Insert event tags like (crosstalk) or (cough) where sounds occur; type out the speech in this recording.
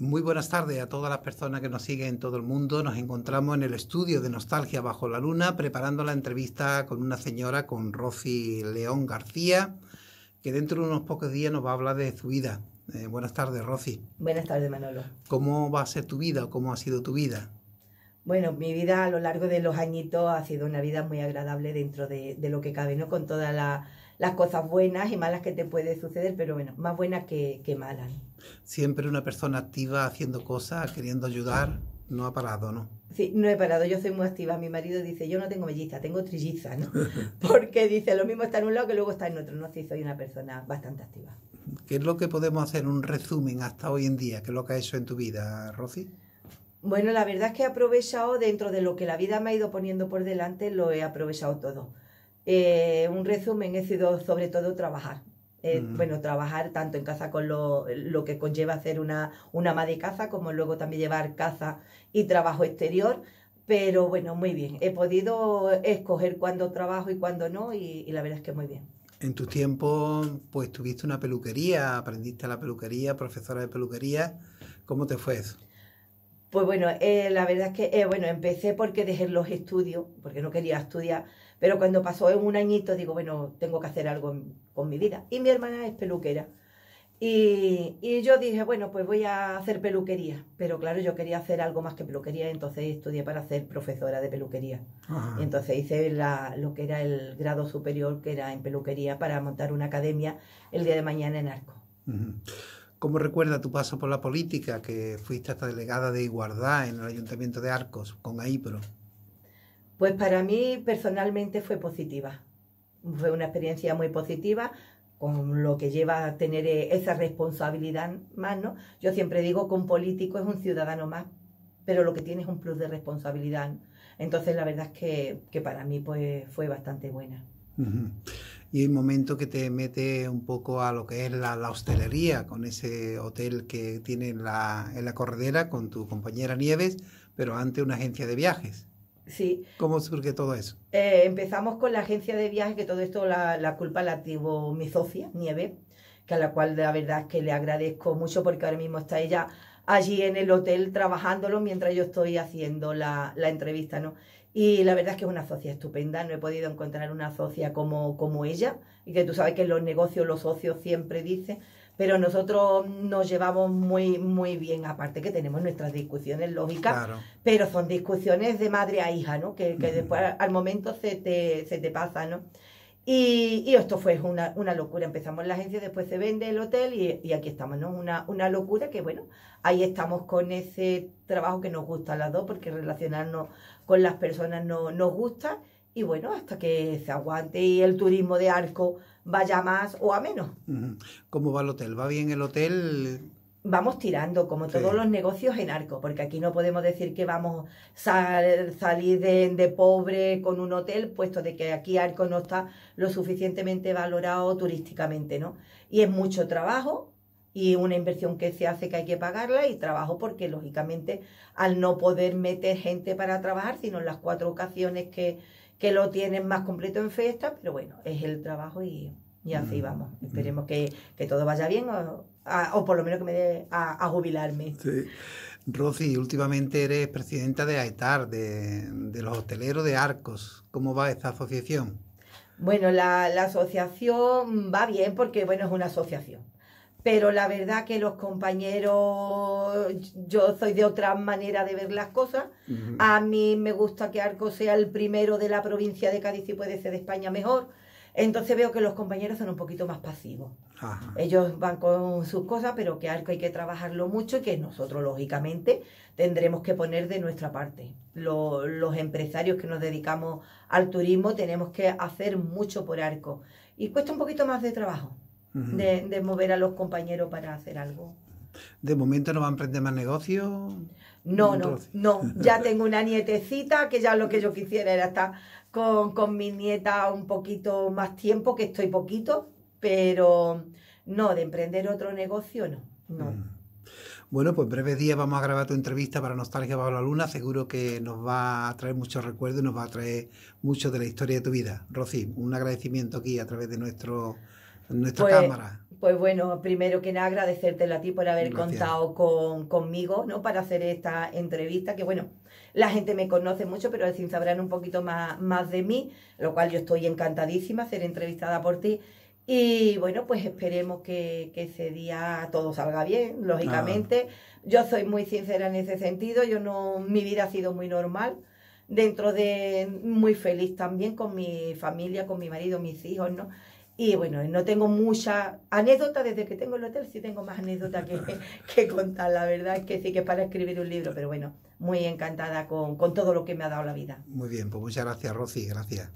Muy buenas tardes a todas las personas que nos siguen en todo el mundo. Nos encontramos en el estudio de Nostalgia Bajo la Luna preparando la entrevista con una señora, con Rosy León García, que dentro de unos pocos días nos va a hablar de su vida. Eh, buenas tardes, Rosy. Buenas tardes, Manolo. ¿Cómo va a ser tu vida o cómo ha sido tu vida? Bueno, mi vida a lo largo de los añitos ha sido una vida muy agradable dentro de, lo que cabe, ¿no? Con todas las cosas buenas y malas que te puede suceder, pero bueno, más buenas que, malas. Siempre una persona activa haciendo cosas, queriendo ayudar, no ha parado, ¿no? Sí, no he parado, yo soy muy activa. Mi marido dice, yo no tengo melliza, tengo trilliza, ¿no? (laughs) Porque dice, lo mismo está en un lado que luego está en otro. No sé, soy una persona bastante activa. ¿Qué es lo que podemos hacer? Un resumen hasta hoy en día, ¿qué es lo que ha hecho en tu vida, Rosy? Bueno, la verdad es que he aprovechado, dentro de lo que la vida me ha ido poniendo por delante, lo he aprovechado todo. Eh, un resumen, he sido sobre todo trabajar. Eh, mm. Bueno, trabajar tanto en casa con lo, que conlleva hacer una, una ama de caza, como luego también llevar caza y trabajo exterior. Pero bueno, muy bien. He podido escoger cuándo trabajo y cuándo no, y, y la verdad es que muy bien. En tus tiempos, pues tuviste una peluquería, aprendiste la peluquería, profesora de peluquería. ¿Cómo te fue eso? Pues bueno, eh, la verdad es que, eh, bueno, empecé porque dejé los estudios, porque no quería estudiar, pero cuando pasó un añito digo, bueno, tengo que hacer algo con mi vida. Y mi hermana es peluquera. Y, y, yo dije, bueno, pues voy a hacer peluquería, pero claro, yo quería hacer algo más que peluquería, entonces estudié para ser profesora de peluquería. Y entonces hice lo que era el grado superior, que era en peluquería, para montar una academia el día de mañana en Arco. ¿Cómo recuerda tu paso por la política, que fuiste hasta delegada de igualdad en el Ayuntamiento de Arcos con AIPRO? Pues para mí personalmente fue positiva. Fue una experiencia muy positiva con lo que lleva a tener esa responsabilidad más, ¿no? Yo siempre digo que un político es un ciudadano más, pero lo que tiene es un plus de responsabilidad. Entonces la verdad es que, para mí pues, fue bastante buena y el momento que te mete un poco a lo que es la, hostelería, con ese hotel que tiene en la, en la corredera con tu compañera Nieves, pero ante una agencia de viajes. Sí. ¿Cómo surge todo eso? Eh, empezamos con la agencia de viajes, que todo esto la, culpa la tuvo mi socia, Nieves, que a la cual la verdad es que le agradezco mucho porque ahora mismo está ella allí en el hotel trabajándolo mientras yo estoy haciendo la, la entrevista, ¿no? Y la verdad es que es una socia estupenda, no he podido encontrar una socia como, como ella, y que tú sabes que los negocios los socios siempre dicen, pero nosotros nos llevamos muy, muy bien, aparte que tenemos nuestras discusiones lógicas, pero son discusiones de madre a hija, ¿no? Que, después al momento se te, se te pasa, ¿no? Y, esto fue una, locura. Empezamos la agencia, después se vende el hotel y, aquí estamos, ¿no? Una, locura que, bueno, ahí estamos con ese trabajo que nos gusta a las dos, porque relacionarnos con las personas no, nos gusta. Y bueno, hasta que se aguante y el turismo de arco vaya más o a menos. ¿Cómo va el hotel? ¿Va bien el hotel? vamos tirando, como todos los negocios en arco, porque aquí no podemos decir que vamos a salir de, pobre con un hotel, puesto de que aquí arco no está lo suficientemente valorado turísticamente, ¿no? Y es mucho trabajo y una inversión que se hace que hay que pagarla y trabajo porque lógicamente al no poder meter gente para trabajar, sino en las cuatro ocasiones que, que lo tienen más completo en fiesta, pero bueno, es el trabajo y y así mm. vamos. Mm. Esperemos que, todo vaya bien o, o, por lo menos que me dé a, jubilarme. Sí. Rosy, últimamente eres presidenta de AETAR, de, los hoteleros de Arcos. ¿Cómo va esta asociación? Bueno, la, asociación va bien porque, bueno, es una asociación pero la verdad que los compañeros, yo soy de otra manera de ver las cosas. A mí me gusta que Arcos sea el primero de la provincia de Cádiz y puede ser de España mejor. Entonces veo que los compañeros son un poquito más pasivos. Ellos van con sus cosas, pero que arco hay que trabajarlo mucho y que nosotros, lógicamente, tendremos que poner de nuestra parte. Los, empresarios que nos dedicamos al turismo tenemos que hacer mucho por arco. Y cuesta un poquito más de trabajo de, mover a los compañeros para hacer algo. ¿De momento no va a emprender más negocios? No, no, no. Ya (laughs) tengo una nietecita que ya lo que yo quisiera era estar con, con mi nieta un poquito más tiempo, que estoy poquito, pero no, de emprender otro negocio no. no. Mm. Bueno, pues en breves días vamos a grabar tu entrevista para Nostalgia bajo la luna. Seguro que nos va a traer muchos recuerdos y nos va a traer mucho de la historia de tu vida. Rocí un agradecimiento aquí a través de nuestro nuestra pues, cámara. Pues bueno, primero que nada agradecerte a ti por haber contado con, conmigo, ¿no? Para hacer esta entrevista, que bueno, la gente me conoce mucho, pero sin sabrán un poquito más, más de mí, lo cual yo estoy encantadísima de ser entrevistada por ti. Y bueno, pues esperemos que, ese día todo salga bien, lógicamente. Yo soy muy sincera en ese sentido, yo no, mi vida ha sido muy normal, dentro de muy feliz también con mi familia, con mi marido, mis hijos, ¿no? Y bueno, no tengo mucha anécdota desde que tengo el hotel, sí tengo más anécdota (laughs) que, contar, la verdad es que sí que es para escribir un libro, pero bueno, muy encantada con, con todo lo que me ha dado la vida. Muy bien, pues muchas gracias, Rosy, gracias.